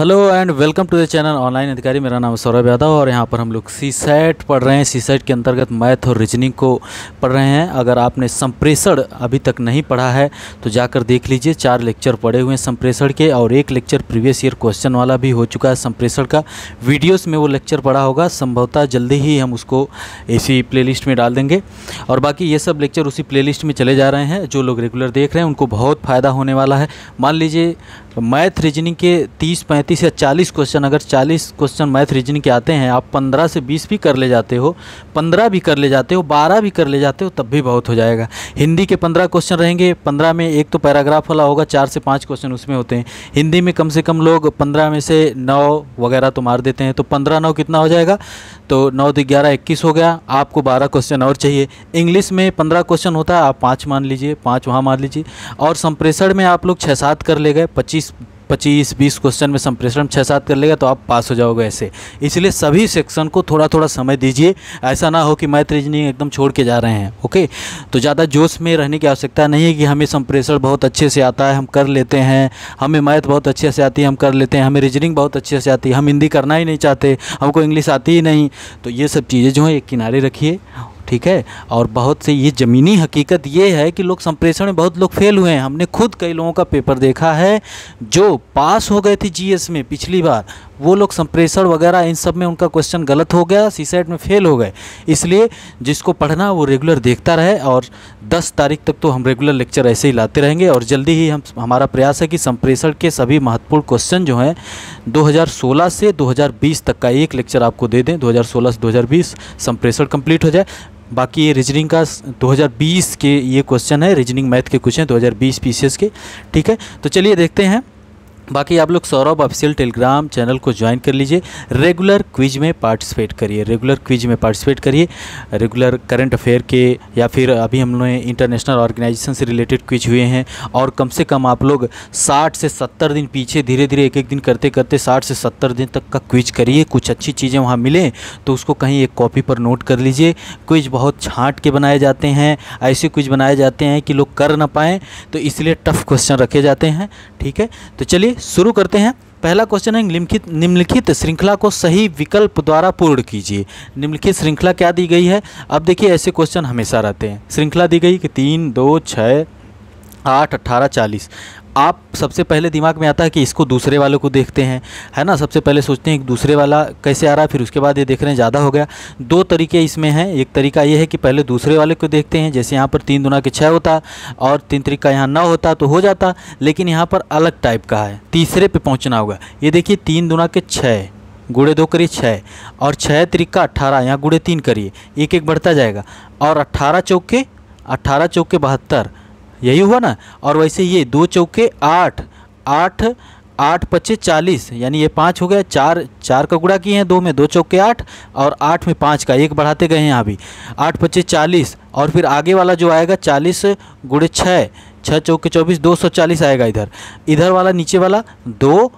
hello and welcome to the channel online Adhikari मेरा नाम सौरभ यादव और यहाँ पर हम लोग सी सेट पढ़ रहे हैं सी सेट के अंतर्गत मैथ और रीजनिंग को पढ़ रहे हैं अगर आपने संप्रेषण अभी तक नहीं पढ़ा है तो जाकर देख लीजिए चार लेक्चर पढ़े हुए हैं संप्रेषण के और एक लेक्चर प्रीवियस ईयर क्वेश्चन वाला भी हो चुका है संप्रेषण का वीडियोज में वो लेक्चर पढ़ा होगा संभवतः जल्दी ही हम उसको इसी प्ले में डाल देंगे और बाकी ये सब लेक्चर उसी प्ले में चले जा रहे हैं जो लोग रेगुलर देख रहे हैं उनको बहुत फ़ायदा होने वाला है मान लीजिए तो मैथ रीजनिंग के 30, 35 या 40 क्वेश्चन अगर 40 क्वेश्चन मैथ रीजनिंग के आते हैं आप 15 से 20 भी कर ले जाते हो 15 भी कर ले जाते हो 12 भी कर ले जाते हो तब भी बहुत हो जाएगा हिंदी के 15 क्वेश्चन रहेंगे 15 में एक तो पैराग्राफ वाला होगा चार से पाँच क्वेश्चन उसमें होते हैं हिंदी में कम से कम लोग पंद्रह में से नौ वगैरह तो मार देते हैं तो पंद्रह नौ कितना हो जाएगा तो नौ दो ग्यारह इक्कीस हो गया आपको बारह क्वेश्चन और चाहिए इंग्लिश में पंद्रह क्वेश्चन होता है आप पाँच मान लीजिए पाँच वहाँ मान लीजिए और संप्रेषण में आप लोग छः सात कर ले गए पच्चीस पच्चीस पच्चीस बीस क्वेश्चन में संप्रेषण छः सात कर लेगा तो आप पास हो जाओगे ऐसे इसलिए सभी सेक्शन को थोड़ा थोड़ा समय दीजिए ऐसा ना हो कि मैथ रीजनिंग एकदम छोड़ के जा रहे हैं ओके तो ज़्यादा जोश में रहने की आवश्यकता नहीं है कि हमें संप्रेषण बहुत अच्छे से आता है हम कर लेते हैं हमें मैथ बहुत अच्छे से आती है हम कर लेते हैं हमें रीजनिंग बहुत अच्छे से आती है हम हिंदी करना ही नहीं चाहते हमको इंग्लिश आती ही नहीं तो ये सब चीज़ें जो हैं एक किनारे रखिए ठीक है और बहुत से ये ज़मीनी हकीकत ये है कि लोग संप्रेषण में बहुत लोग फेल हुए हैं हमने खुद कई लोगों का पेपर देखा है जो पास हो गए थे जीएस में पिछली बार वो लोग संप्रेषण वगैरह इन सब में उनका क्वेश्चन गलत हो गया सीसेट में फेल हो गए इसलिए जिसको पढ़ना वो रेगुलर देखता रहे और 10 तारीख तक तो हम रेगुलर लेक्चर ऐसे ही लाते रहेंगे और जल्दी ही हम हमारा प्रयास है कि संप्रेषण के सभी महत्वपूर्ण क्वेश्चन जो हैं 2016 से 2020 तक का एक लेक्चर आपको दे दें 2016 से 2020 संप्रेषण कंप्लीट हो जाए बाकी ये रीजनिंग का 2020 के ये क्वेश्चन है रीजनिंग मैथ के क्वेश्चन 2020 पीसीएस के ठीक है तो चलिए देखते हैं बाकी आप लोग सौरभ ऑफिशियल टेलीग्राम चैनल को ज्वाइन कर लीजिए रेगुलर क्विज में पार्टिसिपेट करिए रेगुलर क्विज में पार्टिसिपेट करिए रेगुलर करंट अफेयर के या फिर अभी हम लोग इंटरनेशनल ऑर्गेनाइजेशन से रिलेटेड क्विज हुए हैं और कम से कम आप लोग 60 से 70 दिन पीछे धीरे धीरे एक एक दिन करते करते साठ से सत्तर दिन तक का क्विज करिए कुछ अच्छी चीज़ें वहाँ मिलें तो उसको कहीं एक कॉपी पर नोट कर लीजिए क्विज बहुत छाँट के बनाए जाते हैं ऐसे क्विज बनाए जाते हैं कि लोग कर ना पाएँ तो इसलिए टफ़ क्वेश्चन रखे जाते हैं ठीक है तो चलिए शुरू करते हैं पहला क्वेश्चन है निम्नलिखित निम्नलिखित श्रृंखला को सही विकल्प द्वारा पूर्ण कीजिए निम्नलिखित श्रृंखला क्या दी गई है अब देखिए ऐसे क्वेश्चन हमेशा रहते हैं श्रृंखला दी गई कि तीन दो छः आठ अट्ठारह चालीस आप सबसे पहले दिमाग में आता है कि इसको दूसरे वालों को देखते हैं है ना सबसे पहले सोचते हैं कि दूसरे वाला कैसे आ रहा है फिर उसके बाद ये देख रहे हैं ज़्यादा हो गया दो तरीके इसमें हैं एक तरीका ये है कि पहले दूसरे वाले को देखते हैं जैसे यहाँ पर तीन दुना के छः होता और तीन तरीका यहाँ नौ होता तो हो जाता लेकिन यहाँ पर अलग टाइप का है तीसरे पर पहुँचना होगा ये देखिए तीन दुना के छः गुड़े दो करिए छः और छः तरीका अट्ठारह यहाँ गुड़े तीन करिए एक एक बढ़ता जाएगा और अट्ठारह चौके अट्ठारह चौके बहत्तर यही हुआ ना और वैसे ये दो चौके आठ आठ आठ पच्चे चालीस यानी ये पाँच हो गया चार चार का गुड़ा किए हैं दो में दो चौके आठ और आठ में पाँच का एक बढ़ाते गए हैं यहाँ भी आठ पच्चे चालीस और फिर आगे वाला जो आएगा चालीस गुड़े छः छः चौके चौबीस दो सौ चालीस आएगा इधर इधर वाला नीचे वाला दो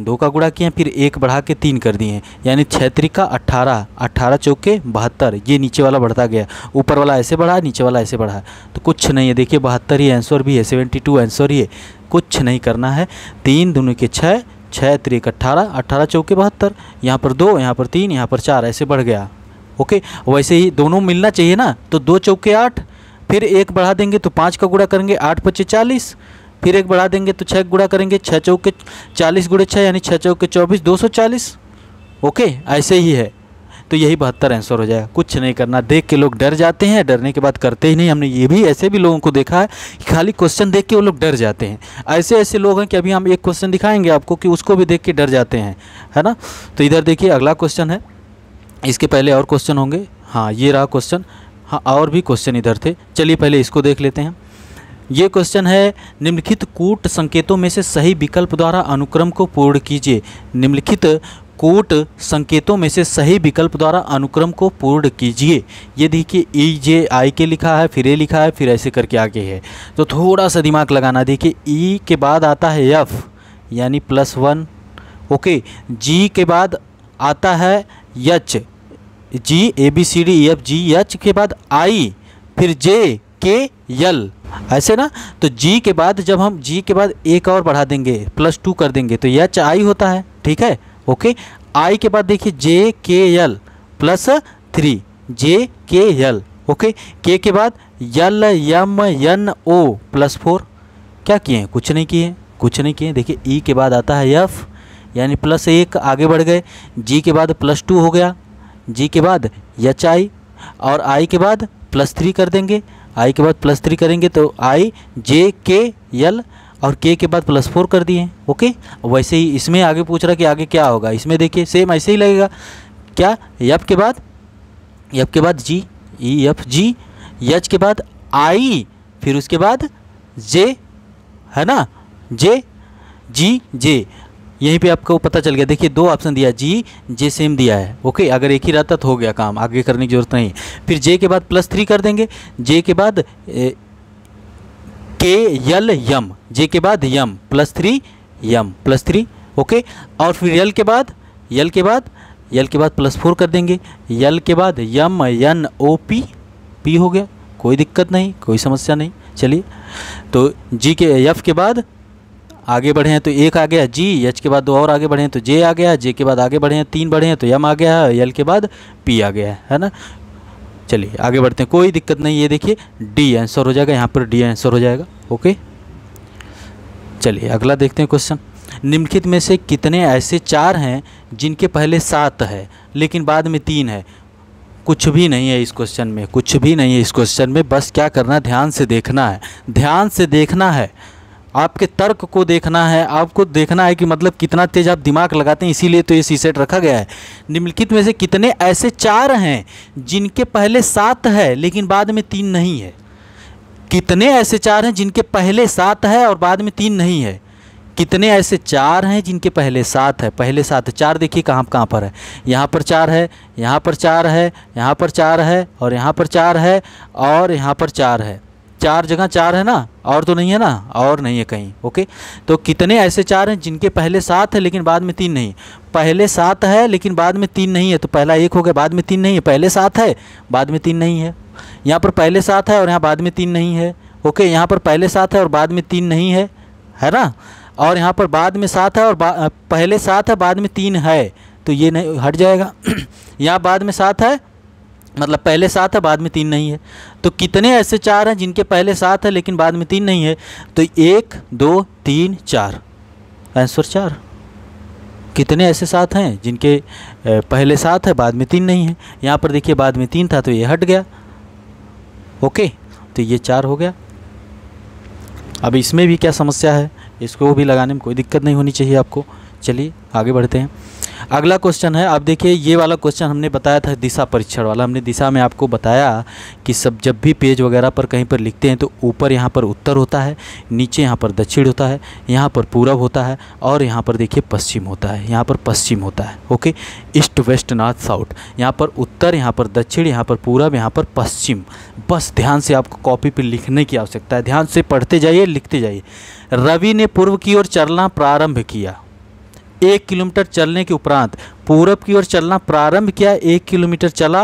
दो का गुड़ा किए हैं फिर एक बढ़ा के तीन कर दिए हैं यानी छैत्री का अट्ठारह अट्ठारह चौके बहत्तर ये नीचे वाला बढ़ता गया ऊपर वाला ऐसे बढ़ा नीचे वाला ऐसे बढ़ा तो कुछ नहीं है देखिए बहत्तर ही आंसर भी है सेवेंटी टू आंसर ही है कुछ नहीं करना है तीन दोनों के छः छः त्रिक अट्ठारह अट्ठारह चौके बहत्तर यहाँ पर दो यहाँ पर तीन यहाँ पर चार ऐसे बढ़ गया ओके वैसे ही दोनों मिलना चाहिए ना तो दो चौके आठ फिर एक बढ़ा देंगे तो पाँच का गुड़ा करेंगे आठ पच्चीस चालीस फिर एक बढ़ा देंगे तो छः गुड़ा करेंगे छः चौके चालीस गुड़े छः यानी छः चौके चौबीस दो सौ चालीस ओके ऐसे ही है तो यही बहत्तर आंसर हो जाएगा कुछ नहीं करना देख के लोग डर जाते हैं डरने के बाद करते ही नहीं हमने ये भी ऐसे भी लोगों को देखा है कि खाली क्वेश्चन देख के वो लोग डर जाते हैं ऐसे ऐसे लोग हैं कि अभी हम एक क्वेश्चन दिखाएंगे आपको कि उसको भी देख के डर जाते हैं है ना तो इधर देखिए अगला क्वेश्चन है इसके पहले और क्वेश्चन होंगे हाँ ये रहा क्वेश्चन हाँ और भी क्वेश्चन इधर थे चलिए पहले इसको देख लेते हैं ये क्वेश्चन है निम्नलिखित कूट संकेतों में से सही विकल्प द्वारा अनुक्रम को पूर्ण कीजिए निम्नलिखित कूट संकेतों में से सही विकल्प द्वारा अनुक्रम को पूर्ण कीजिए ये देखिए ई जे आई के लिखा है फिर ए लिखा है फिर ऐसे करके आगे है तो थोड़ा सा दिमाग लगाना देखिए ई e के बाद आता है एफ यानी प्लस वन ओके जी के बाद आता है H G A B C D F G H के बाद आई फिर जे के यल ऐसे ना तो जी के बाद जब हम जी के बाद एक और बढ़ा देंगे प्लस टू कर देंगे तो यच आई होता है ठीक है ओके आई के बाद देखिए जे के यल प्लस थ्री जे के यल ओके के के बाद यल यम यन ओ प्लस फोर क्या किए हैं कुछ नहीं किए कुछ नहीं किए देखिए ई के बाद आता है यफ यानी प्लस एक आगे बढ़ गए जी के बाद प्लस टू हो गया जी के बाद यच आई और आई के बाद प्लस थ्री कर देंगे आई के बाद प्लस थ्री करेंगे तो आई जे के यल और के के बाद प्लस फोर कर दिए ओके वैसे ही इसमें आगे पूछ रहा कि आगे क्या होगा इसमें देखिए सेम ऐसे ही लगेगा क्या यप के बाद यप के बाद जी ई एफ जी यच के बाद आई फिर उसके बाद जे है ना जे जी जे यहीं पे आपको पता चल गया देखिए दो ऑप्शन दिया जी जे सेम दिया है ओके अगर एक ही रहता तो हो गया काम आगे करने की ज़रूरत नहीं फिर जे के बाद प्लस थ्री कर देंगे जे के बाद के यल यम जे के बाद M plus three M plus three okay और फिर यल के बाद यल के बाद यल के बाद प्लस फोर कर देंगे यल के बाद यम यन ओ पी पी हो गया कोई दिक्कत नहीं कोई समस्या नहीं चलिए तो जी के यफ के बाद आगे बढ़े हैं तो एक आ गया जी एच के बाद दो और आगे बढ़े हैं तो जे आ गया जे के बाद आगे बढ़े हैं तीन बढ़े हैं तो यम आ गया है एल के बाद पी आ गया है है ना चलिए आगे बढ़ते हैं कोई दिक्कत नहीं ये देखिए डी आंसर हो जाएगा यहाँ पर डी आंसर हो जाएगा ओके चलिए अगला देखते हैं क्वेश्चन निम्नलिखित में से कितने ऐसे चार हैं जिनके पहले सात है लेकिन बाद में तीन है कुछ भी नहीं है इस क्वेश्चन में कुछ भी नहीं है इस क्वेश्चन में बस क्या करना ध्यान से देखना है ध्यान से देखना है आपके तर्क को देखना है आपको देखना है कि मतलब कितना तेज आप दिमाग लगाते हैं इसीलिए तो ये सी सेट रखा गया है निम्नलिखित में से कितने ऐसे चार हैं जिनके पहले सात है लेकिन बाद में तीन नहीं है कितने ऐसे चार हैं जिनके पहले सात है और बाद में तीन नहीं है कितने ऐसे चार हैं जिनके पहले सात है पहले सात है चार देखिए कहाँ कहाँ पर है यहाँ पर चार है यहाँ पर चार है यहाँ पर चार है और यहाँ पर चार है और यहाँ पर चार है चार जगह चार है ना और तो नहीं है ना और नहीं है कहीं ओके तो कितने ऐसे चार हैं जिनके पहले सात है लेकिन बाद में तीन नहीं पहले सात है लेकिन बाद में तीन नहीं है तो पहला एक हो गया बाद में तीन नहीं है पहले सात है बाद में तीन नहीं है यहाँ पर पहले सात है और यहाँ बाद में तीन नहीं है ओके यहाँ पर पहले सात है और बाद में तीन नहीं है है ना और यहाँ पर बाद में सात है और पहले सात है बाद में तीन है तो ये नहीं हट जाएगा यहाँ बाद में सात है मतलब पहले सात है बाद में तीन नहीं है तो कितने ऐसे चार हैं जिनके पहले सात है लेकिन बाद में तीन नहीं है तो एक दो तीन चार आंसर चार कितने ऐसे सात हैं जिनके पहले सात है बाद में तीन नहीं है यहाँ पर देखिए बाद में तीन था तो ये हट गया ओके तो ये चार हो गया अब इसमें भी क्या समस्या है इसको भी लगाने में कोई दिक्कत नहीं होनी चाहिए आपको चलिए आगे बढ़ते हैं अगला क्वेश्चन है आप देखिए ये वाला क्वेश्चन हमने बताया था दिशा परीक्षण वाला हमने दिशा में आपको बताया कि सब जब भी पेज वगैरह पर कहीं पर लिखते हैं तो ऊपर यहाँ पर उत्तर होता है नीचे यहाँ पर दक्षिण होता है यहाँ पर पूरब होता है और यहाँ पर देखिए पश्चिम होता है यहाँ पर पश्चिम होता है okay east west north south यहाँ पर उत्तर यहाँ पर दक्षिण यहाँ पर पूरब यहाँ पर पश्चिम बस ध्यान से आपको कॉपी पर लिखने की आवश्यकता है ध्यान से पढ़ते जाइए लिखते जाइए रवि ने पूर्व की ओर चलना प्रारंभ किया एक किलोमीटर चलने के उपरांत पूरब की ओर चलना प्रारंभ किया एक किलोमीटर चला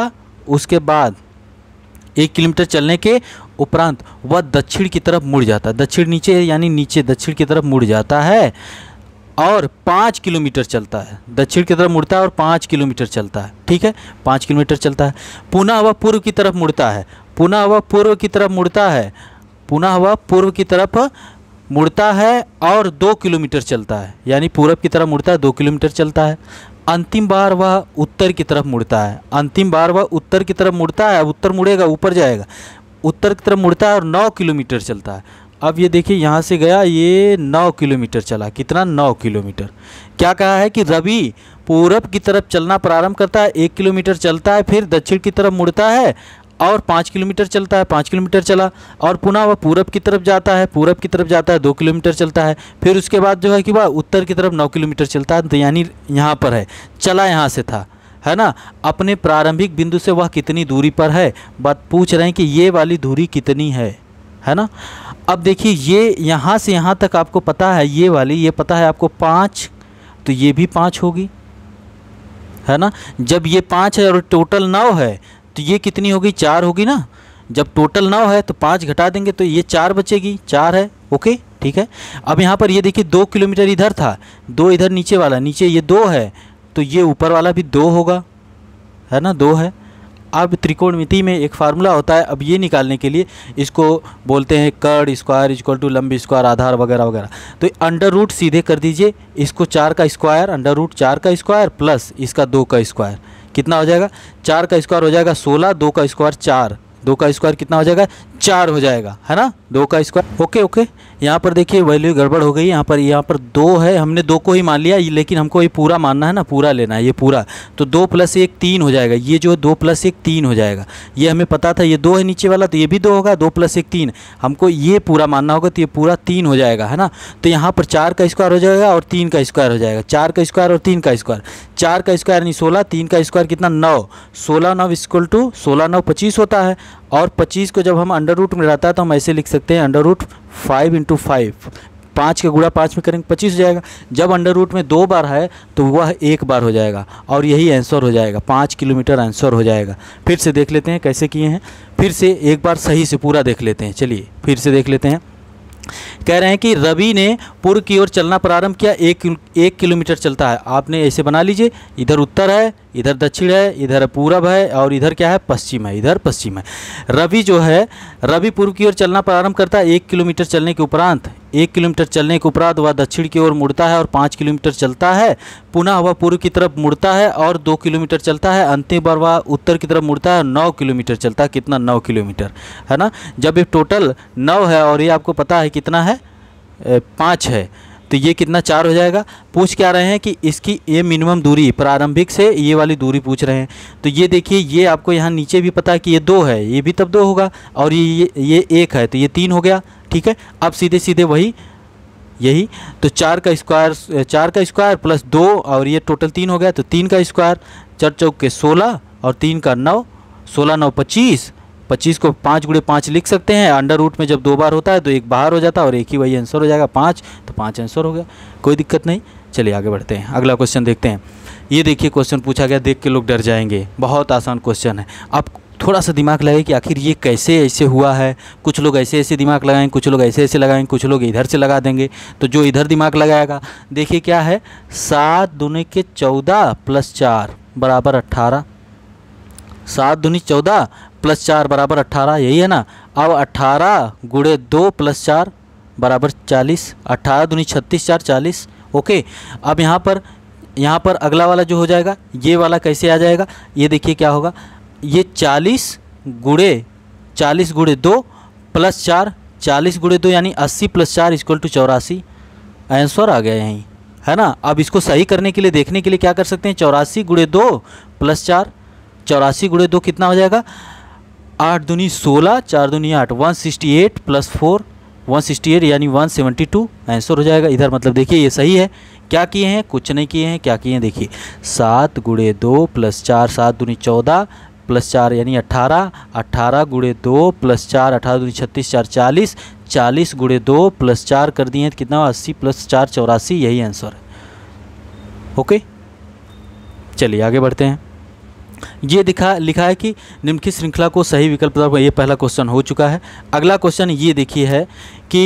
उसके बाद एक किलोमीटर चलने के उपरांत वह दक्षिण की तरफ मुड़ जाता है दक्षिण नीचे यानी नीचे दक्षिण की तरफ मुड़ जाता है और पाँच किलोमीटर चलता है दक्षिण की तरफ मुड़ता है और पाँच किलोमीटर चलता है ठीक है पाँच किलोमीटर चलता है पुनः वह पूर्व की तरफ मुड़ता है पुनः वह पूर्व की तरफ मुड़ता है पुनः वह पूर्व की तरफ मुड़ता है और दो किलोमीटर चलता है यानी पूरब की तरफ मुड़ता है दो किलोमीटर चलता है अंतिम बार वह उत्तर की तरफ मुड़ता है अंतिम बार वह उत्तर की तरफ मुड़ता है उत्तर मुड़ेगा ऊपर जाएगा उत्तर की तरफ मुड़ता है और नौ किलोमीटर चलता है अब ये देखिए यहाँ से गया ये नौ किलोमीटर चला कितना नौ किलोमीटर क्या कहा है कि रवि पूरब की तरफ चलना प्रारंभ करता है एक किलोमीटर चलता है फिर दक्षिण की तरफ मुड़ता है और पाँच किलोमीटर चलता है पाँच किलोमीटर चला और पुनः वह पूरब की तरफ जाता है पूरब की तरफ जाता है दो किलोमीटर चलता है फिर उसके बाद जो है कि वह उत्तर की तरफ नौ किलोमीटर चलता है तो यानी यहाँ पर है चला यहाँ से था है ना अपने प्रारंभिक बिंदु से वह कितनी दूरी पर है बात पूछ रहे हैं कि ये वाली दूरी कितनी है है ना अब देखिए ये यहाँ से यहाँ तक आपको पता है ये वाली ये पता है आपको पाँच तो ये भी पाँच होगी है ना जब ये पाँच है और टोटल नौ है तो ये कितनी होगी चार होगी ना जब टोटल नौ है तो पाँच घटा देंगे तो ये चार बचेगी चार है ओके ठीक है अब यहाँ पर ये देखिए दो किलोमीटर इधर था दो इधर नीचे वाला नीचे ये दो है तो ये ऊपर वाला भी दो होगा है ना दो है अब त्रिकोणमिति में एक फार्मूला होता है अब ये निकालने के लिए इसको बोलते हैं कर्ड स्क्वायर इक्वल टू लंबी स्क्वायर आधार वगैरह वगैरह तो अंडर रूट सीधे कर दीजिए इसको चार का स्क्वायर अंडर रूट चार का स्क्वायर प्लस इसका दो का स्क्वायर कितना हो जाएगा चार का स्क्वायर हो जाएगा सोलह दो का स्क्वायर चार दो का स्क्वायर कितना हो जाएगा चार हो जाएगा है ना दो का स्क्वायर ओके ओके यहाँ पर देखिए वैल्यू गड़बड़ हो गई यहाँ पर यहाँ पर दो है हमने दो को ही मान लिया लेकिन हमको ये पूरा मानना है ना पूरा लेना है ये पूरा तो दो प्लस एक तीन हो जाएगा ये जो है दो प्लस एक तीन हो जाएगा ये हमें पता था ये दो है नीचे वाला तो ये भी दो होगा दो प्लस एक तीन हमको ये पूरा मानना होगा तो ये पूरा तीन हो जाएगा है ना तो यहाँ पर चार का स्क्वायर हो जाएगा और तीन का स्क्वायर हो जाएगा चार का स्क्वायर और तीन का स्क्वायर चार का स्क्वायर यानी सोलह तीन का स्क्वायर कितना नौ सोलह नौ इक्वल टू सोलह नौ पच्चीस होता है और 25 को जब हम अंडर रूट में रहता है तो हम ऐसे लिख सकते हैं under root five into five पाँच का गुड़ा पाँच में करेंगे पच्चीस हो जाएगा जब अंडर रूट में दो बार है तो वह एक बार हो जाएगा और यही आंसर हो जाएगा पाँच किलोमीटर आंसर हो जाएगा फिर से देख लेते हैं कैसे किए हैं फिर से एक बार सही से पूरा देख लेते हैं चलिए फिर से देख लेते हैं कह रहे हैं कि रवि ने पूर्व की ओर चलना प्रारंभ किया एक एक किलोमीटर चलता है आपने ऐसे बना लीजिए इधर उत्तर है इधर दक्षिण है इधर पूरब है और इधर क्या है पश्चिम है इधर पश्चिम है रवि जो है रवि पूर्व की ओर चलना प्रारंभ करता है एक किलोमीटर चलने के उपरांत एक किलोमीटर चलने के उपरांत वह दक्षिण की ओर मुड़ता है और पाँच किलोमीटर चलता है पुनः वह पूर्व की तरफ मुड़ता है और दो किलोमीटर चलता है अंतिम बार वह उत्तर की तरफ मुड़ता है नौ किलोमीटर चलता है कितना नौ किलोमीटर है ना जब ये टोटल नौ है और ये आपको पता है कितना है पाँच है तो ये कितना चार हो जाएगा पूछ क्या रहे हैं कि इसकी ये मिनिमम दूरी प्रारंभिक से ये वाली दूरी पूछ रहे हैं तो ये देखिए ये आपको यहाँ नीचे भी पता है कि ये दो है ये भी तब दो होगा और ये ये एक है तो ये तीन हो गया ठीक है अब सीधे सीधे वही यही तो चार का स्क्वायर चार का स्क्वायर प्लस दो और ये टोटल तीन हो गया तो तीन का स्क्वायर चार चौक के सोलह और तीन का नौ सोलह नौ पच्चीस पच्चीस को पाँच गुड़े पाँच लिख सकते हैं अंडर रूट में जब दो बार होता है तो एक बाहर हो जाता है और एक ही वही आंसर हो जाएगा पाँच तो पाँच आंसर हो गया कोई दिक्कत नहीं चलिए आगे बढ़ते हैं अगला क्वेश्चन देखते हैं ये देखिए क्वेश्चन पूछा गया देख के लोग डर जाएंगे बहुत आसान क्वेश्चन है आप थोड़ा सा दिमाग लगे कि आखिर ये कैसे ऐसे हुआ है कुछ लोग ऐसे ऐसे दिमाग लगाएंगे कुछ लोग ऐसे ऐसे लगाएंगे कुछ लोग इधर से लगा देंगे तो जो इधर दिमाग लगाएगा देखिए क्या है सात दुनी के चौदह प्लस चार बराबर अट्ठारह सात दुनी चौदह प्लस चार बराबर अट्ठारह यही है ना अब अट्ठारह गुड़े दो प्लस चार बराबर चालीस अट्ठारह दूनी छत्तीस चार चालीस ओके अब यहाँ पर यहाँ पर अगला वाला जो हो जाएगा ये वाला कैसे आ जाएगा ये देखिए क्या होगा ये चालीस गुड़े चालीस गुड़े दो प्लस चार चालीस गुड़े दो यानी अस्सी प्लस चार इक्वल टू चौरासी आंसर आ गया यहीं है ना अब इसको सही करने के लिए देखने के लिए क्या कर सकते हैं चौरासी गुड़े दो प्लस चार चौरासी गुड़े दो कितना हो जाएगा आठ दूनी सोलह चार दूनी आठ one sixty eight plus four one sixty eight यानी वन सेवेंटी टू आंसर हो जाएगा इधर मतलब देखिए ये सही है क्या किए हैं कुछ नहीं किए हैं क्या किए हैं देखिए सात गुड़े दो प्लस चार सात दूनी चौदह प्लस चार यानी अट्ठारह अट्ठारह गुड़े दो प्लस चार अठारह दूनी छत्तीस चार चालीस चालीस गुड़े दो प्लस चार कर दिए हैं तो कितना अस्सी प्लस चार चौरासी यही आंसर है ओके चलिए आगे बढ़ते हैं ये दिखा लिखा है कि निम्नलिखित श्रृंखला को सही विकल्प ये पहला क्वेश्चन हो चुका है अगला क्वेश्चन ये देखिए है कि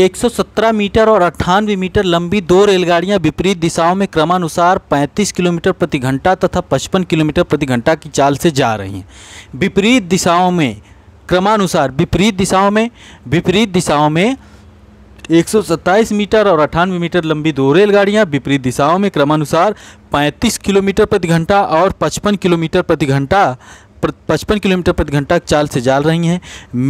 117 मीटर और अट्ठानवे मीटर लंबी दो रेलगाड़ियां विपरीत दिशाओं में क्रमानुसार 35 किलोमीटर प्रति घंटा तथा 55 किलोमीटर प्रति घंटा की चाल से जा रही हैं विपरीत दिशाओं में क्रमानुसार विपरीत दिशाओं में विपरीत दिशाओं में 127 मीटर और अठानवे मीटर लंबी दो रेलगाड़ियां विपरीत दिशाओं में क्रमानुसार 35 किलोमीटर प्रति घंटा और 55 किलोमीटर प्रति घंटा पचपन किलोमीटर प्रति घंटा चाल से जा रही हैं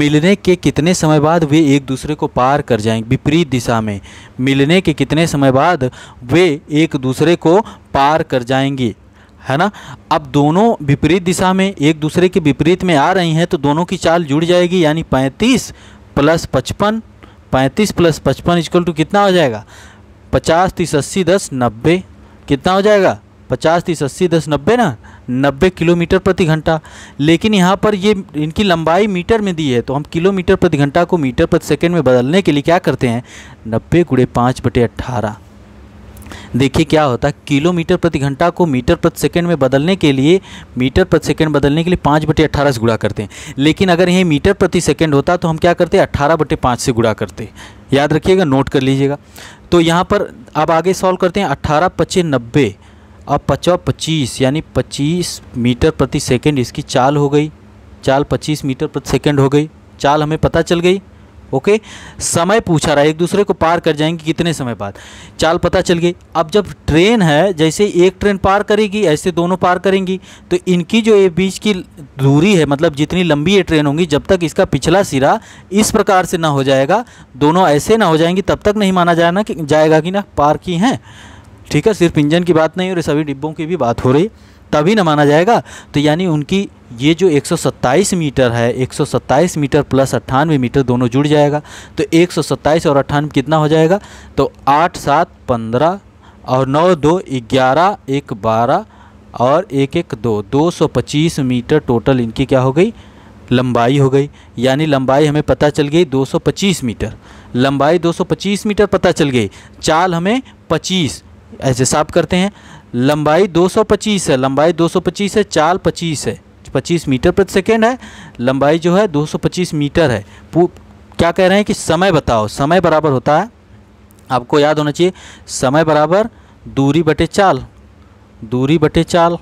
मिलने के कितने समय बाद वे एक दूसरे को पार कर जाएंगे विपरीत दिशा में मिलने के कितने समय बाद वे एक दूसरे को पार कर जाएंगी है ना अब दोनों विपरीत दिशा में एक दूसरे के विपरीत में आ रही हैं तो दोनों की चाल जुड़ जाएगी यानी पैंतीस प्लस पचपन पैंतीस प्लस पचपन इजकल टू कितना हो जाएगा पचास तीस अस्सी दस नब्बे कितना हो जाएगा पचास तीस अस्सी दस नब्बे ना नब्बे किलोमीटर प्रति घंटा लेकिन यहाँ पर ये इनकी लंबाई मीटर में दी है तो हम किलोमीटर प्रति घंटा को मीटर प्रति सेकंड में बदलने के लिए क्या करते हैं नब्बे गुड़े पाँच बटे अट्ठारह देखिए क्या होता है किलोमीटर प्रति घंटा को मीटर प्रति सेकेंड में बदलने के लिए मीटर प्रति सेकेंड बदलने के लिए पाँच बटे अट्ठारह से गुड़ा करते हैं लेकिन अगर यह मीटर प्रति सेकेंड होता तो हम क्या करते अट्ठारह बटे पाँच से गुड़ा करते याद रखिएगा नोट कर लीजिएगा तो यहाँ पर अब आगे सॉल्व करते हैं अट्ठारह पच्चे नब्बे अब पचा पच्चीस यानी पच्चीस मीटर प्रति सेकेंड इसकी चाल हो गई चाल पच्चीस मीटर प्रति सेकेंड हो गई चाल हमें पता चल गई ओके समय पूछा रहा है एक दूसरे को पार कर जाएंगे कितने समय बाद चाल पता चल गई अब जब ट्रेन है जैसे एक ट्रेन पार करेगी ऐसे दोनों पार करेंगी तो इनकी जो ये बीच की दूरी है मतलब जितनी लंबी ये ट्रेन होंगी जब तक इसका पिछला सिरा इस प्रकार से ना हो जाएगा दोनों ऐसे ना हो जाएंगी तब तक नहीं माना जाए ना कि जाएगा कि ना पार की हैं ठीक है सिर्फ इंजन की बात नहीं और सभी डिब्बों की भी बात हो रही तभी ना माना जाएगा तो यानी उनकी ये जो 127 मीटर है 127 मीटर प्लस अट्ठानवे मीटर दोनों जुड़ जाएगा तो 127 और अट्ठानवे कितना हो जाएगा तो आठ सात पंद्रह और नौ दो ग्यारह एक बारह और एक एक दो दो सौ पच्चीस मीटर टोटल इनकी क्या हो गई लंबाई हो गई यानी लंबाई हमें पता चल गई 225 मीटर लंबाई 225 मीटर पता चल गई चाल हमें 25 ऐसे साफ करते हैं लंबाई 225 है लंबाई 225 है चाल 25 है 225 मीटर प्रति सेकेंड है लंबाई जो है 225 मीटर है क्या कह रहे हैं कि समय बताओ समय बराबर होता है आपको याद होना चाहिए समय बराबर दूरी बटे चाल दूरी बटे चाल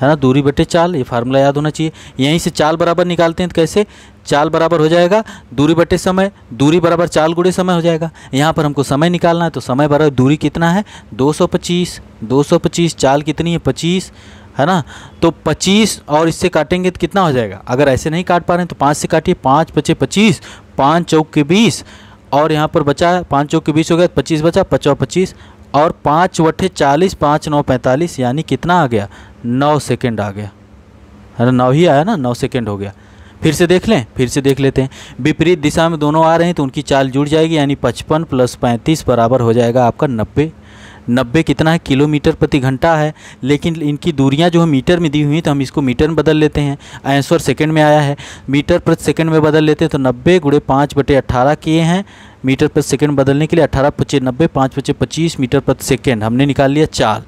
है ना दूरी बटे चाल ये फार्मूला याद होना चाहिए यहीं से चाल बराबर निकालते हैं तो कैसे चाल बराबर हो जाएगा दूरी बटे समय दूरी बराबर चाल गुड़े समय हो जाएगा यहाँ पर हमको समय निकालना है तो समय बराबर दूरी कितना है 225 225 चाल कितनी है है ना तो 25 और इससे काटेंगे तो कितना हो जाएगा अगर ऐसे नहीं काट पा रहे हैं तो पाँच से काटिए पाँच पचे पच्चीस पाँच चौक के बीस और यहाँ पर बचा पाँच चौक के बीस हो गया तो पच्चीस बचा पचवा पच्चीस और पाँच वटे चालीस पाँच नौ पैंतालीस यानी कितना आ गया नौ सेकेंड आ गया है ना नौ ही आया ना नौ सेकेंड हो गया फिर से देख लें फिर से देख लेते हैं विपरीत दिशा में दोनों आ रहे हैं तो उनकी चाल जुड़ जाएगी यानी पचपन प्लस पैंतीस बराबर हो जाएगा आपका नब्बे नब्बे कितना है किलोमीटर प्रति घंटा है लेकिन इनकी दूरियाँ जो है मीटर में दी हुई तो हम इसको मीटर में बदल लेते हैं आंसर सेकेंड में आया है मीटर प्रति सेकेंड में बदल लेते हैं तो नब्बे गुड़े पाँच बटे अट्ठारह किए हैं मीटर प्रति सेकेंड बदलने के लिए अट्ठारह पच्चीस नब्बे पाँच पच्चे पच्चीस मीटर प्रति सेकेंड हमने निकाल लिया चाल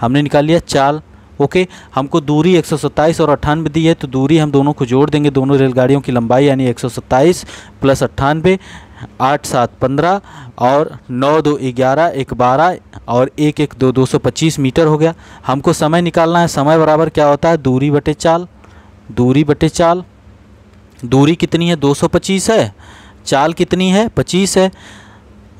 हमने निकाल लिया चाल ओके हमको दूरी 127 और अट्ठानबे दी है तो दूरी हम दोनों को जोड़ देंगे दोनों रेलगाड़ियों की लंबाई यानी 127 प्लस अट्ठानबे आठ सात पंद्रह और नौ दो ग्यारह एक बारह और एक एक दो दो सौ पच्चीस मीटर हो गया हमको समय निकालना है समय बराबर क्या होता है दूरी बटे चाल दूरी बटे चाल दूरी कितनी है दो सौ पच्चीस है चाल कितनी है पच्चीस है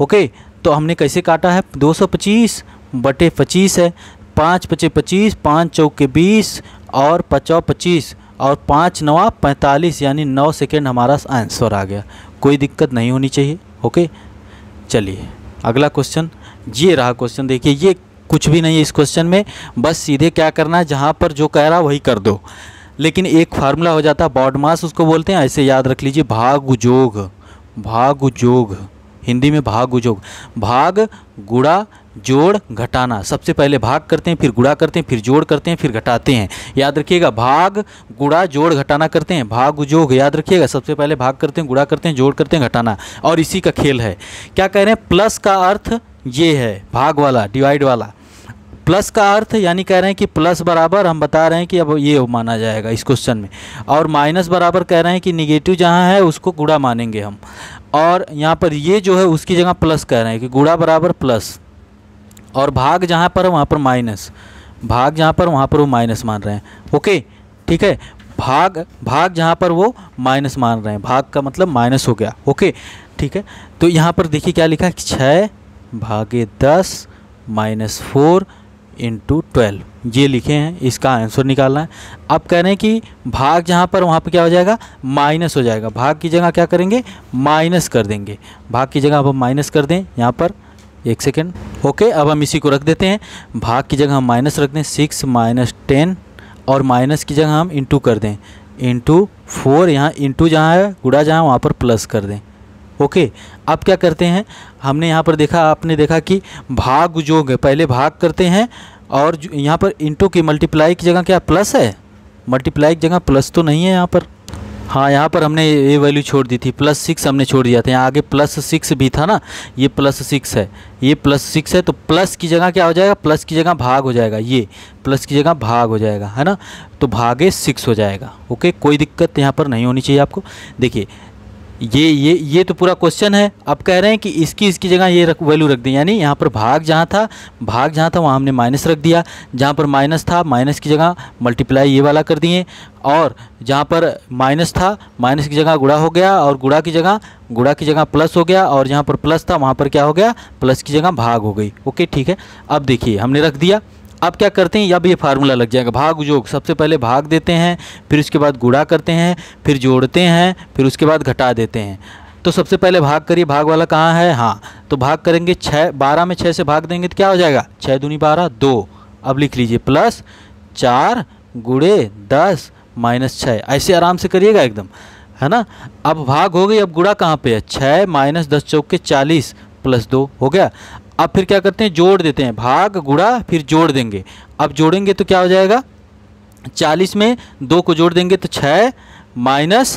ओके तो हमने कैसे काटा है दो सौ पच्चीस बटे पच्चीस है पाँच पचे पच्चीस पाँच चौके बीस और पचाव पच्चीस और पाँच नवा पैंतालीस यानी नौ सेकेंड हमारा आंसर आ गया कोई दिक्कत नहीं होनी चाहिए ओके चलिए अगला क्वेश्चन ये रहा क्वेश्चन देखिए ये कुछ भी नहीं है इस क्वेश्चन में बस सीधे क्या करना है जहाँ पर जो कह रहा वही कर दो लेकिन एक फार्मूला हो जाता है बॉड मास उसको बोलते हैं ऐसे याद रख लीजिए भाग उजोग भाग उजोग हिंदी में भाग उजोग भाग गुड़ा जोड़ घटाना सबसे पहले भाग करते हैं फिर गुड़ा करते हैं फिर जोड़ करते हैं फिर घटाते हैं याद रखिएगा भाग गुड़ा जोड़ घटाना करते हैं भाग जोग याद रखिएगा सबसे पहले भाग करते हैं गुड़ा करते हैं जोड़ करते हैं घटाना और इसी का खेल है क्या कह रहे हैं प्लस का अर्थ ये है भाग वाला डिवाइड वाला प्लस का अर्थ यानी कह रहे हैं कि प्लस बराबर हम बता रहे हैं कि अब ये माना जाएगा इस क्वेश्चन में और माइनस बराबर कह रहे हैं कि निगेटिव जहाँ है उसको गुड़ा मानेंगे हम और यहाँ पर ये जो है उसकी जगह प्लस कह रहे हैं कि गुड़ा बराबर प्लस और भाग जहाँ पर वहाँ पर माइनस भाग जहाँ पर वहाँ पर वो माइनस मान रहे हैं ओके ठीक है भाग भाग जहाँ पर वो माइनस मान रहे हैं भाग का मतलब माइनस हो गया ओके ठीक है तो यहाँ पर देखिए क्या लिखा है छः भागे दस माइनस फोर इंटू ट्वेल्व ये लिखे हैं इसका आंसर निकालना है अब कह रहे हैं कि भाग जहाँ पर वहाँ पर क्या हो जाएगा माइनस हो जाएगा भाग की जगह क्या करेंगे माइनस कर देंगे भाग की जगह अब माइनस कर दें यहाँ पर एक सेकेंड ओके अब हम इसी को रख देते हैं भाग की जगह हम माइनस रख दें सिक्स माइनस टेन और माइनस की जगह हम इंटू कर दें इंटू फोर यहाँ इंटू जहाँ है गुड़ा जहाँ वहाँ पर प्लस कर दें ओके okay, अब क्या करते हैं हमने यहाँ पर देखा आपने देखा कि भाग जो पहले भाग करते हैं और यहाँ पर इंटू की मल्टीप्लाई की जगह क्या प्लस है मल्टीप्लाई की जगह प्लस तो नहीं है यहाँ पर हाँ यहाँ पर हमने ये वैल्यू छोड़ दी थी प्लस सिक्स हमने छोड़ दिया था यहाँ आगे प्लस सिक्स भी था ना ये प्लस सिक्स है ये प्लस सिक्स है तो प्लस की जगह क्या हो जाएगा प्लस की जगह भाग हो जाएगा ये प्लस की जगह भाग हो जाएगा है ना तो भागे सिक्स हो जाएगा ओके कोई दिक्कत यहाँ पर नहीं होनी चाहिए आपको देखिए ये ये ये तो पूरा क्वेश्चन है अब कह रहे हैं कि इसकी इसकी जगह ये रख वैल्यू रख दें यानी यहाँ पर भाग जहाँ था भाग जहाँ था वहाँ हमने माइनस रख दिया जहाँ पर माइनस था माइनस की जगह मल्टीप्लाई ये वाला कर दिए और जहाँ पर माइनस था माइनस की जगह गुड़ा हो गया और गुड़ा की जगह गुड़ा की जगह प्लस हो गया और जहाँ पर प्लस था वहाँ पर क्या हो गया प्लस की जगह भाग हो गई ओके ठीक है अब देखिए हमने रख दिया अब क्या करते हैं अब ये फार्मूला लग जाएगा भाग योग सबसे पहले भाग देते हैं फिर उसके बाद गुड़ा करते हैं फिर जोड़ते हैं फिर उसके बाद घटा देते हैं तो सबसे पहले भाग करिए भाग वाला कहाँ है हाँ तो भाग करेंगे छः बारह में छः से भाग देंगे तो क्या हो जाएगा छः दूनी बारह दो अब लिख लीजिए प्लस चार गुड़े दस माइनस छः ऐसे आराम से करिएगा एकदम है ना अब भाग हो गई अब गुड़ा कहाँ पे है छः माइनस दस चौके चालीस प्लस दो हो गया अब फिर क्या करते हैं जोड़ देते हैं भाग गुड़ा फिर जोड़ देंगे अब जोड़ेंगे तो क्या हो जाएगा चालीस में दो को जोड़ देंगे तो छः माइनस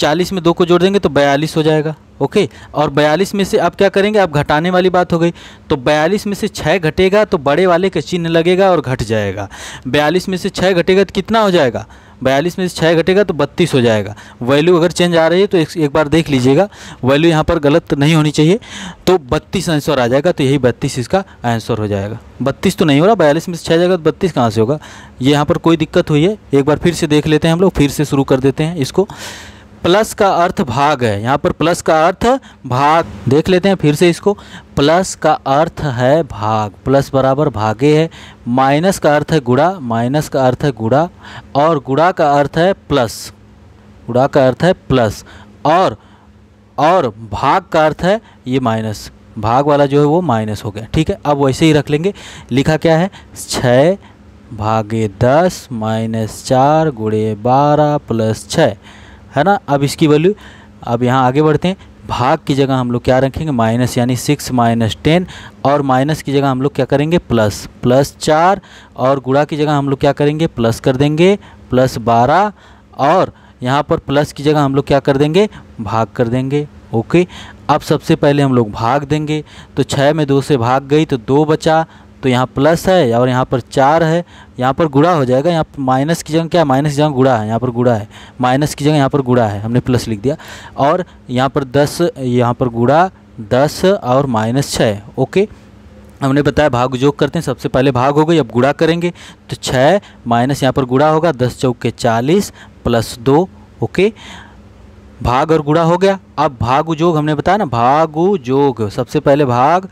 चालीस में दो को जोड़ देंगे तो बयालीस हो जाएगा ओके और बयालीस में से अब क्या करेंगे अब घटाने वाली बात हो गई तो बयालीस में से छः घटेगा तो बड़े वाले का चिन्ह लगेगा और घट जाएगा बयालीस में से छः घटेगा तो कितना हो जाएगा बयालीस में से छः घटेगा तो बत्तीस हो जाएगा वैल्यू अगर चेंज आ रही है तो एक, एक बार देख लीजिएगा वैल्यू यहाँ पर गलत नहीं होनी चाहिए तो बत्तीस आंसर आ जाएगा तो यही बत्तीस इसका आंसर हो जाएगा बत्तीस तो नहीं हो रहा बयालीस में से छः जाएगा तो बत्तीस कहाँ से होगा ये यहाँ पर कोई दिक्कत हुई है एक बार फिर से देख लेते हैं हम लोग फिर से शुरू कर देते हैं इसको प्लस का अर्थ भाग है यहाँ पर प्लस का अर्थ भाग देख लेते हैं फिर से इसको प्लस का अर्थ है भाग प्लस बराबर भागे है माइनस का अर्थ है गुड़ा माइनस का अर्थ है गुड़ा और गुड़ा का अर्थ है प्लस गुड़ा का अर्थ है प्लस और और भाग का अर्थ है ये माइनस भाग वाला जो है वो माइनस हो गया ठीक है अब वैसे ही रख लेंगे लिखा क्या है छः भागे दस माइनस चार गुड़े बारह प्लस छः है ना अब इसकी वैल्यू अब यहाँ आगे बढ़ते हैं भाग की जगह हम लोग क्या रखेंगे माइनस यानी सिक्स माइनस टेन और माइनस की जगह हम लोग क्या करेंगे प्लस प्लस चार और गुड़ा की जगह हम लोग क्या करेंगे प्लस कर देंगे प्लस बारह और यहाँ पर प्लस की जगह हम लोग क्या कर देंगे भाग कर देंगे ओके अब सबसे पहले हम लोग भाग देंगे तो छः में दो से भाग गई तो दो बचा तो यहाँ प्लस है और यहाँ पर चार है यहाँ पर गुड़ा हो जाएगा यहाँ माइनस की जगह क्या है माइनस की जगह गुड़ा है यहाँ पर गुड़ा है माइनस की जगह यहाँ पर गुड़ा है हमने प्लस लिख दिया और यहाँ पर दस यहाँ पर गुड़ा दस और माइनस छः ओके हमने बताया भाग जोग करते हैं सबसे पहले भाग हो गई अब गुड़ा करेंगे तो छः माइनस यहाँ पर गुड़ा होगा दस चौके चालीस प्लस दो ओके भाग और गुड़ा हो गया अब भाग जोग हमने बताया ना भाग जोग सबसे पहले भाग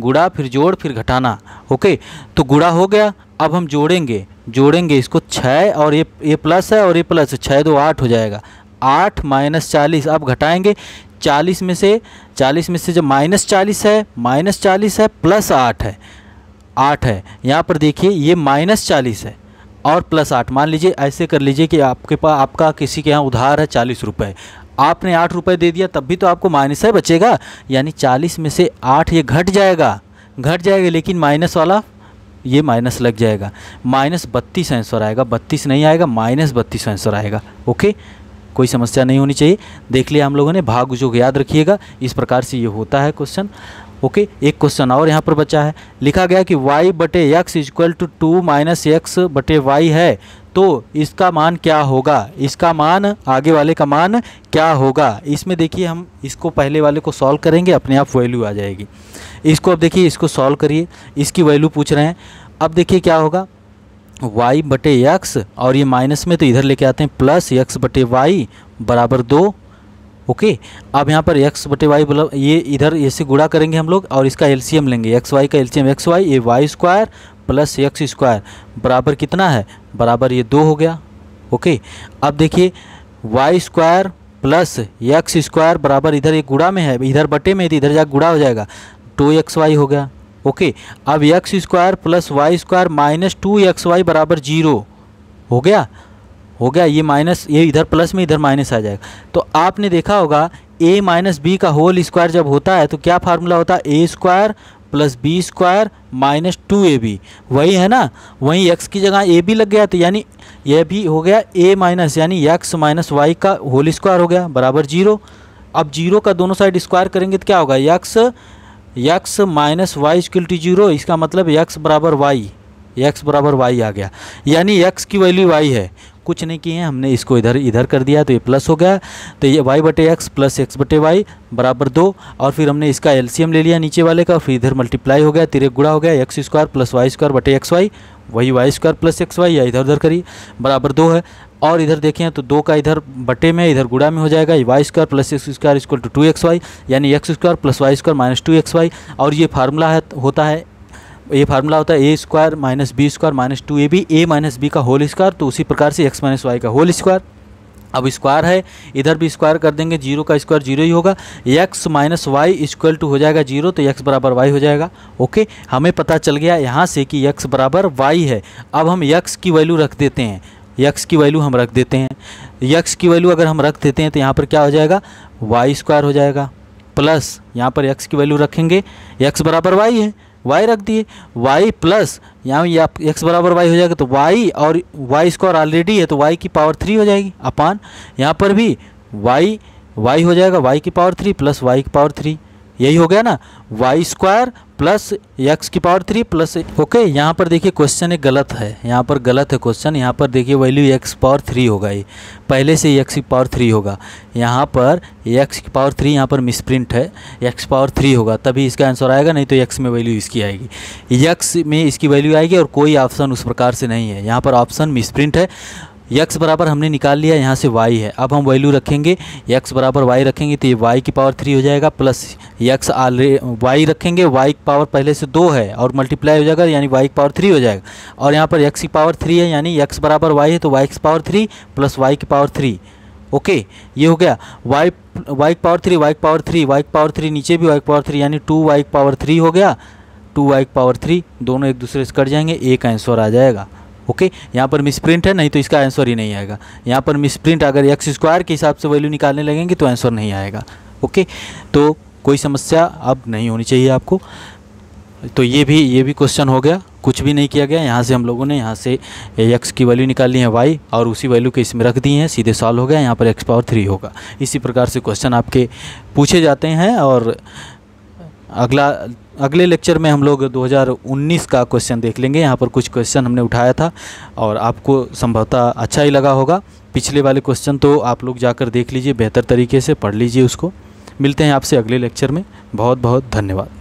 गुड़ा फिर जोड़ फिर घटाना ओके तो गुड़ा हो गया अब हम जोड़ेंगे जोड़ेंगे इसको छः और ये ये प्लस है और ये प्लस है छः दो आठ हो जाएगा आठ माइनस चालीस अब घटाएंगे चालीस में से चालीस में से जब माइनस चालीस है माइनस चालीस है प्लस आठ है आठ है यहाँ पर देखिए ये माइनस चालीस है और प्लस आठ मान लीजिए ऐसे कर लीजिए कि आपके पास आपका किसी के यहाँ उधार है चालीस रुपये आपने आठ रुपये दे दिया तब भी तो आपको माइनस है बचेगा यानी चालीस में से आठ ये घट जाएगा घट जाएगा लेकिन माइनस वाला ये माइनस लग जाएगा माइनस बत्तीस आंसर आएगा बत्तीस नहीं आएगा माइनस बत्तीस आंसर आएगा ओके कोई समस्या नहीं होनी चाहिए देख लिया हम लोगों ने भाग जो याद रखिएगा इस प्रकार से ये होता है क्वेश्चन ओके एक क्वेश्चन और यहाँ पर बचा है लिखा गया कि y बटे X is equal to two minus X बटे वाई है तो इसका मान क्या होगा इसका मान आगे वाले का मान क्या होगा इसमें देखिए हम इसको पहले वाले को सॉल्व करेंगे अपने आप वैल्यू आ जाएगी इसको अब देखिए इसको सॉल्व करिए इसकी वैल्यू पूछ रहे हैं अब देखिए क्या होगा वाई बटे यक्स और ये माइनस में तो इधर लेके आते हैं प्लस यक्स बटे वाई बराबर दो ओके अब यहाँ पर एक्स बटे वाई मतलब ये इधर ऐसे गुड़ा करेंगे हम लोग और इसका एलसीएम लेंगे एक्स वाई का एलसीएम एक्स वाई ये y square plus x square बराबर कितना है बराबर ये दो हो गया ओके अब देखिए y square plus x square बराबर इधर ये गुड़ा में है इधर बटे में तो इधर जा गुड़ा हो जाएगा टू एक्स वाई हो गया ओके अब x square plus y square minus two x y बराबर जीरो हो गया हो गया ये माइनस ये इधर प्लस में इधर माइनस आ जाएगा तो आपने देखा होगा ए माइनस बी का होल स्क्वायर जब होता है तो क्या फार्मूला होता है a square plus b square minus two a b वही है ना वहीं एक्स की जगह ए बी लग गया तो यानी यह भी हो गया ए माइनस यानी एक्स माइनस वाई का होल स्क्वायर हो गया बराबर जीरो अब जीरो का दोनों साइड स्क्वायर करेंगे तो क्या होगा x x minus y equal to zero इसका मतलब यक्स बराबर वाई एक्स बराबर वाई आ गया यानी यक्स की वैल्यू वाई है कुछ नहीं किए हैं हमने इसको इधर इधर कर दिया तो ये प्लस हो गया तो ये वाई बटे एक्स प्लस एक्स बटे वाई बराबर दो और फिर हमने इसका एलसीएम ले लिया नीचे वाले का फिर इधर मल्टीप्लाई हो गया तिरे गुड़ा हो गया x square plus y square बटे एक्स वाई वही y square plus x y या इधर उधर करिए बराबर दो है और इधर देखें तो दो का इधर बटे में इधर गुड़ा में हो जाएगा y square plus x square equal to two x y यानी x square plus y square minus two x y और ये फार्मूला है होता है ये फार्मूला होता है a square minus b square minus two a b a minus b का होल स्क्वायर तो उसी प्रकार से एक्स माइनस वाई का होल स्क्वायर अब स्क्वायर है इधर भी स्क्वायर कर देंगे जीरो का स्क्वायर जीरो ही होगा x minus y equal to हो जाएगा जीरो तो एक्स बराबर वाई हो जाएगा ओके हमें पता चल गया यहाँ से कि एक्स बराबर वाई है अब हम यक्स की वैल्यू रख देते हैं यक्स की वैल्यू हम रख देते हैं यक्स की वैल्यू अगर हम रख देते हैं तो यहाँ पर क्या हो जाएगा वाई स्क्वायर हो जाएगा प्लस यहाँ पर एक्स की वैल्यू रखेंगे एक्स बराबर वाई है वाई रख दिए वाई प्लस यहाँ एक्स बराबर वाई हो जाएगा तो वाई और वाई स्क्वायर ऑलरेडी है तो वाई की पावर थ्री हो जाएगी अपान यहाँ पर भी वाई वाई हो जाएगा वाई की पावर थ्री प्लस वाई की पावर थ्री यही हो गया ना वाई स्क्वायर प्लस एक्स की पावर थ्री प्लस ओके यहाँ पर देखिए क्वेश्चन एक गलत है यहाँ पर गलत है क्वेश्चन यहाँ पर देखिए वैल्यू एक्स पावर थ्री होगा ये पहले से एक्स की पावर थ्री होगा यहाँ पर एक्स की पावर थ्री यहाँ पर मिसप्रिंट है एक्स पावर थ्री होगा तभी इसका आंसर आएगा नहीं तो एक्स में वैल्यू इसकी आएगी एक्स में इसकी वैल्यू आएगी और कोई ऑप्शन उस प्रकार से नहीं है यहाँ पर ऑप्शन मिसप्रिंट है यक्स बराबर हमने निकाल लिया यहाँ से वाई है अब हम वैल्यू रखेंगे यक्स बराबर वाई रखेंगे तो ये वाई की पावर थ्री हो जाएगा प्लस यक्स आलरे वाई रखेंगे वाई की पावर पहले से दो है और मल्टीप्लाई हो जाएगा यानी वाई की पावर थ्री हो जाएगा और यहाँ पर यक्स की पावर थ्री है यानी यक्स बराबर वाई है तो वाई की पावर थ्री प्लस वाई की पावर थ्री ओके ये हो गया y y power three y power three y की पावर थ्री नीचे भी वाई पावर थ्री यानी टू वाई की पावर थ्री हो गया टू वाई की पावर थ्री दोनों एक दूसरे से कट जाएंगे एक आंसर आ जाएगा ओके यहाँ पर मिसप्रिंट है नहीं तो इसका आंसर ही नहीं आएगा यहाँ पर मिसप्रिंट अगर एक्स स्क्वायर के हिसाब से वैल्यू निकालने लगेंगे तो आंसर नहीं आएगा ओके तो कोई समस्या अब नहीं होनी चाहिए आपको तो ये भी ये भी क्वेश्चन हो गया कुछ भी नहीं किया गया यहाँ से हम लोगों ने यहाँ से एक्स की वैल्यू निकाली है वाई और उसी वैल्यू के इसमें रख दी हैं सीधे सॉल्व हो गया यहाँ पर एक्स पावर थ्री होगा इसी प्रकार से क्वेश्चन आपके पूछे जाते हैं और अगला अगले लेक्चर में हम लोग 2019 का क्वेश्चन देख लेंगे यहाँ पर कुछ क्वेश्चन हमने उठाया था और आपको संभवतः अच्छा ही लगा होगा पिछले वाले क्वेश्चन तो आप लोग जाकर देख लीजिए बेहतर तरीके से पढ़ लीजिए उसको मिलते हैं आपसे अगले लेक्चर में बहुत बहुत धन्यवाद